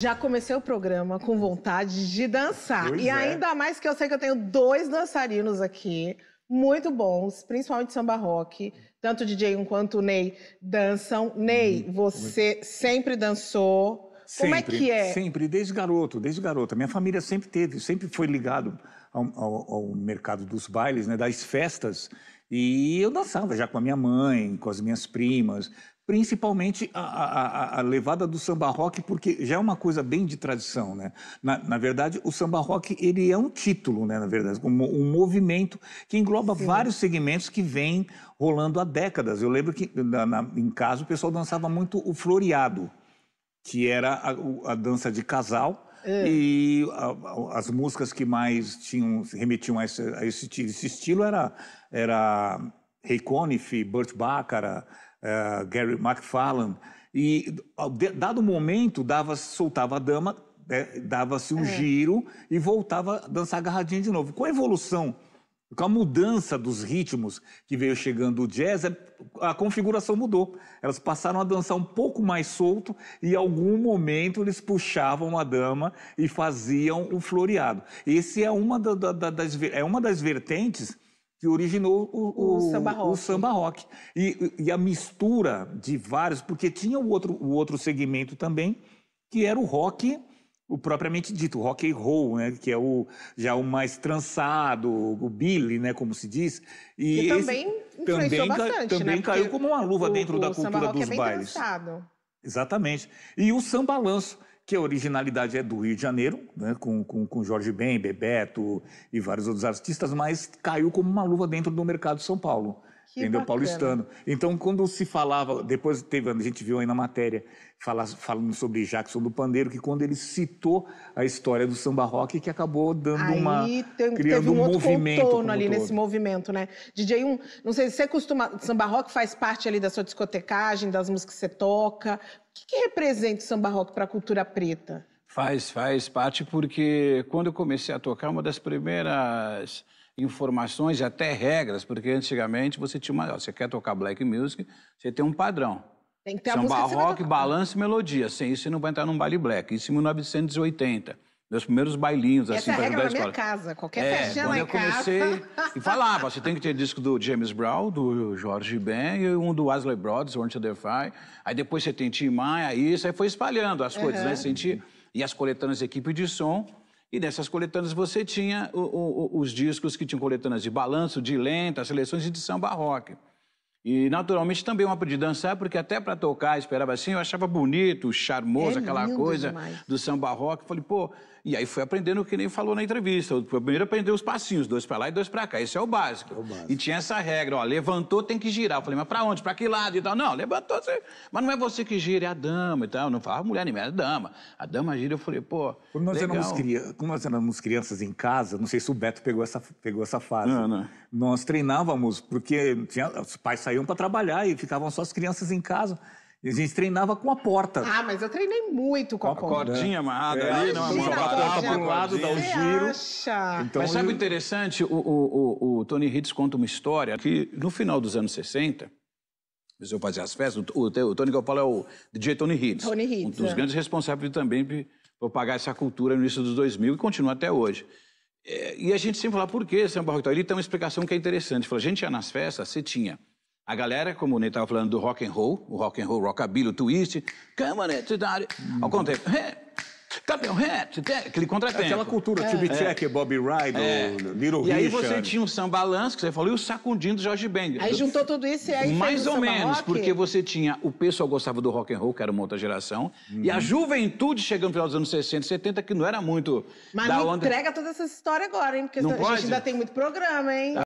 Já comecei o programa com vontade de dançar. Pois e é. ainda mais que eu sei que eu tenho dois dançarinos aqui, muito bons, principalmente samba rock. Tanto o DJ quanto o Ney dançam. Ney, uhum. você sempre dançou. Sempre, Como é que é? Sempre, desde garoto, desde garota. Minha família sempre teve, sempre foi ligado ao, ao, ao mercado dos bailes, né, das festas. E eu dançava já com a minha mãe, com as minhas primas, principalmente a, a, a, levada do samba rock, porque já é uma coisa bem de tradição, né? Na, na verdade, o samba rock ele é um título, né? Na verdade, um, um movimento que engloba Sim. vários segmentos que vêm rolando há décadas. Eu lembro que na, na, em casa o pessoal dançava muito o floreado, que era a, a dança de casal é. E a, a, as músicas que mais tinham, remetiam a esse, a esse, esse estilo era, era Ray Conniff, Burt Bacharach, uh, Gary McFarlane. E, de, dado momento, dava, soltava a dama, né, dava-se um é. giro e voltava a dançar agarradinha de novo. Com a evolução com a mudança dos ritmos que veio chegando o jazz, é, a configuração mudou. Elas passaram a dançar um pouco mais solto e, em algum momento, eles puxavam a dama e faziam o floreado. Esse é uma, da, da, das, é uma das vertentes que originou o, o, o, samba rock. O samba rock. E, e, a mistura de vários, porque tinha o outro, o outro segmento também, que era o rock o propriamente dito, o rock and roll, né, que é o já o mais trançado, o Billy, né, como se diz, e que também esse, também, bastante, né, também né? caiu como uma luva o, dentro o da cultura dos é bailes. Trançado. Exatamente. E o sambalanço, que a originalidade é do Rio de Janeiro, né, com, com, com Jorge Ben, Bebeto e vários outros artistas, mas caiu como uma luva dentro do mercado de São Paulo. Que entendeu? Bacana. Paulistano. Então, quando se falava, depois teve, a gente viu aí na matéria, falando sobre Jackson do Pandeiro, que quando ele citou a história do samba rock, que acabou dando aí, uma. Tem, criando um, um movimento. Contorno ali todo. nesse movimento, né? DJ, 1 não sei, se você costuma. Samba rock faz parte ali da sua discotecagem, das músicas que você toca. O que, que representa o samba rock para a cultura preta? Faz, faz parte, porque quando eu comecei a tocar, uma das primeiras informações e até regras, porque antigamente você tinha uma. Você quer tocar black music, você tem um padrão. Tem que ter Samba a balanço e melodia. Sem isso você não vai entrar num baile black. Isso em 1980. Meus primeiros bailinhos, assim, para ajudar a escola. Minha casa, qualquer é, festinha quando lá eu comecei casa. e falava, você tem que ter disco do James Brown, do George Ben e um do Wesley Brothers, Born to Defy. Aí depois você tem Tim Maia, isso, aí foi espalhando as uhum. coisas, né? Senti e as coletâneas equipe de som. E nessas coletâneas você tinha o, o, os discos que tinham coletâneas de balanço, de lenta, as seleções de samba rock. E naturalmente também um aprendi dançar, porque até para tocar esperava assim, eu achava bonito, charmoso, é aquela coisa demais. do samba rock. Falei, pô, e aí fui aprendendo o que nem falou na entrevista. o primeiro aprender os passinhos, dois para lá e dois para cá. Isso é o, básico. É o básico. E tinha essa regra, ó, levantou tem que girar. Eu falei, mas para onde? Para que lado e tal? Não, levantou, você... mas não é você que gira, é a dama e tal. não falava mulher nem é dama. A dama gira, eu falei, pô. Quando nós, legal. Éramos, cri... nós éramos crianças em casa, não sei se o Beto pegou essa, pegou essa fase. Não, não. Nós treinávamos, porque tinha... os pais saíram saíam para trabalhar e ficavam só as crianças em casa. a gente treinava com a porta. Ah, mas eu treinei muito com a, a porta. Cordinha é. amarrada é, ali, não né, uma Batava para o lado, dá um giro. Acha? Então, mas sabe o interessante? O, o, o, Tony Hitz conta uma história que no final dos anos 60, mas eu fazia as festas, o, o Tony Galpão é o DJ Tony Hitz. Tony Hitz. Um dos é. grandes responsáveis também por pagar essa cultura no início dos 2000 e continua até hoje. É, e a gente sempre fala, por que São Barroco? Ele tá tem uma explicação que é interessante. Ele falou, a gente ia nas festas, você tinha a galera, como o Ney estava falando do rock and roll, o rock and roll, rockabilly, o twist, camarete, né, ao contrário, Capel Hat, aquele contratempo. Aquela cultura, é. Tibitek, é. Bobby Rydell, é. Little E Richard. aí você tinha o samba balanço, que você falou, e o sacudindo do George Bang. Aí juntou tudo isso e aí Mais ou menos, porque você tinha... O pessoal gostava do rock and roll, que era uma outra geração, e a uhum. juventude chegando no final dos anos 60, 70, que não era muito... Mas da me onda... entrega toda essa história agora, hein? Porque não a pode? gente ainda tem muito programa, hein? Tá.